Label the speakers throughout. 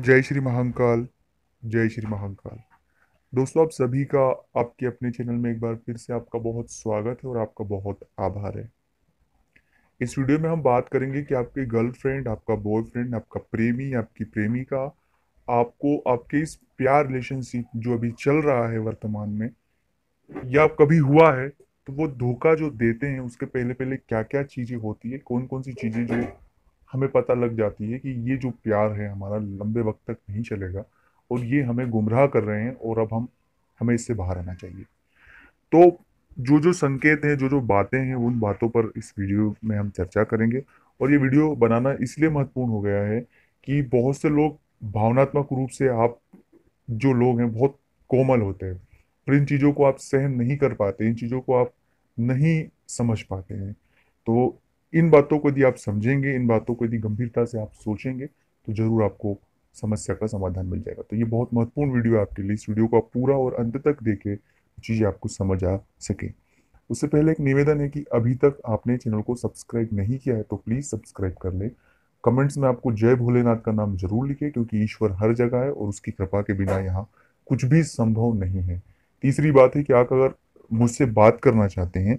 Speaker 1: जय श्री महाकाल जय श्री महाकाल दोस्तों आप सभी का आपके अपने चैनल में एक बार फिर से आपका बहुत स्वागत है और आपका बहुत आभार है इस वीडियो में हम बात करेंगे कि आपके गर्लफ्रेंड आपका बॉयफ्रेंड आपका प्रेमी आपकी प्रेमिका आपको आपके इस प्यार रिलेशनशिप जो अभी चल रहा है वर्तमान में या कभी हुआ है तो वो धोखा जो देते हैं उसके पहले पहले क्या क्या चीज़ें होती है कौन कौन सी चीज़ें जो हमें पता लग जाती है कि ये जो प्यार है हमारा लंबे वक्त तक नहीं चलेगा और ये हमें गुमराह कर रहे हैं और अब हम हमें इससे बाहर आना चाहिए तो जो जो संकेत हैं जो जो बातें हैं उन बातों पर इस वीडियो में हम चर्चा करेंगे और ये वीडियो बनाना इसलिए महत्वपूर्ण हो गया है कि बहुत से लोग भावनात्मक रूप से आप जो लोग हैं बहुत कोमल होते हैं और इन चीज़ों को आप सहन नहीं कर पाते इन चीज़ों को आप नहीं समझ पाते हैं तो इन बातों को यदि आप समझेंगे इन बातों को यदि गंभीरता से आप सोचेंगे तो ज़रूर आपको समस्या का समाधान मिल जाएगा तो ये बहुत महत्वपूर्ण वीडियो है आपके लिए इस वीडियो को आप पूरा और अंत तक देखें चीज़ें आपको समझ आ सके उससे पहले एक निवेदन है कि अभी तक आपने चैनल को सब्सक्राइब नहीं किया है तो प्लीज़ सब्सक्राइब कर लें कमेंट्स में आपको जय भोलेनाथ का नाम जरूर लिखे क्योंकि ईश्वर हर जगह है और उसकी कृपा के बिना यहाँ कुछ भी संभव नहीं है तीसरी बात है कि आप अगर मुझसे बात करना चाहते हैं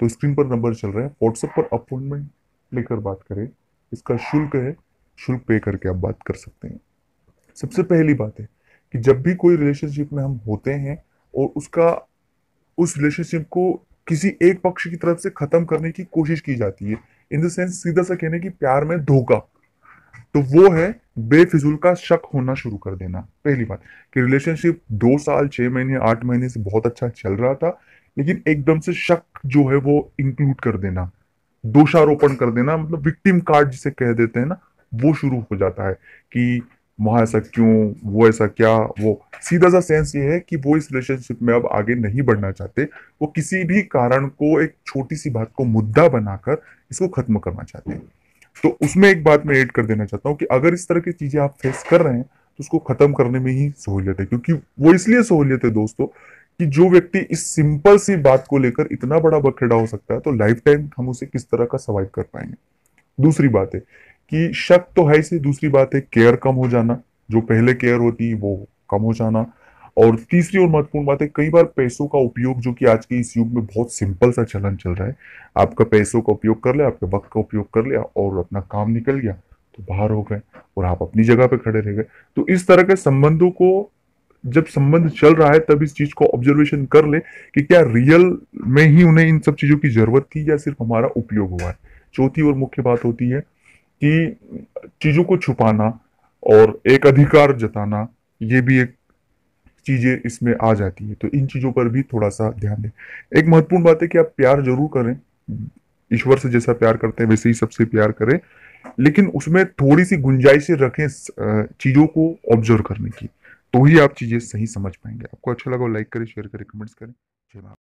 Speaker 1: तो स्क्रीन पर नंबर चल रहा है व्हाट्सएप पर अपॉइंटमेंट लेकर बात करें इसका शुल्क है शुल्क पे करके आप बात कर सकते हैं सबसे पहली बात है कि जब भी कोई रिलेशनशिप में हम होते हैं और उसका उस रिलेशनशिप को किसी एक पक्ष की तरफ से ख़त्म करने की कोशिश की जाती है इन द सेंस सीधा सा कहने की प्यार में धोखा तो वो है बेफिजूल का शक होना शुरू कर देना पहली बात कि रिलेशनशिप दो साल छह महीने आठ महीने से बहुत अच्छा चल रहा था लेकिन एकदम से शक जो है वो इंक्लूड कर देना दोषारोपण कर देना मतलब विक्टिम कार्ड जिसे कह देते हैं ना वो शुरू हो जाता है कि वहां ऐसा क्यों वो ऐसा क्या वो सीधा सा सेंस ये है कि वो इस रिलेशनशिप में अब आगे नहीं बढ़ना चाहते वो किसी भी कारण को एक छोटी सी बात को मुद्दा बनाकर इसको खत्म करना चाहते हैं तो उसमें एक बात मैं ऐड कर देना चाहता हूँ कि अगर इस तरह की चीज़ें आप फेस कर रहे हैं तो उसको ख़त्म करने में ही सहूलियत है क्योंकि वो इसलिए सहूलियत है दोस्तों कि जो व्यक्ति इस सिंपल सी बात को लेकर इतना बड़ा बखेड़ा हो सकता है तो लाइफ टाइम हम उसे किस तरह का सर्वाइव कर पाएंगे दूसरी बात है कि शक तो है से दूसरी बात है केयर कम हो जाना जो पहले केयर होती वो कम हो जाना और तीसरी और महत्वपूर्ण बात है कई बार पैसों का उपयोग जो कि आज के इस युग में बहुत सिंपल सा चलन चल रहा है आपका पैसों का उपयोग कर लिया आपके वक्त का उपयोग कर लिया और अपना काम निकल गया तो बाहर हो गए और आप अपनी जगह पर खड़े रह गए तो इस तरह के संबंधों को जब संबंध चल रहा है तब इस चीज को ऑब्जर्वेशन कर ले कि क्या रियल में ही उन्हें इन सब चीजों की जरूरत थी या सिर्फ हमारा उपयोग हुआ है चौथी और मुख्य बात होती है कि चीजों को छुपाना और एक अधिकार जताना ये भी एक चीजें इसमें आ जाती है तो इन चीजों पर भी थोड़ा सा ध्यान दें एक महत्वपूर्ण बात है कि आप प्यार जरूर करें ईश्वर से जैसा प्यार करते हैं वैसे ही सबसे प्यार करें लेकिन उसमें थोड़ी सी गुंजाइशें रखें चीजों को ऑब्जर्व करने की तो ही आप चीज़ें सही समझ पाएंगे आपको अच्छा लगा लाइक करें शेयर करें कमेंट्स करें जय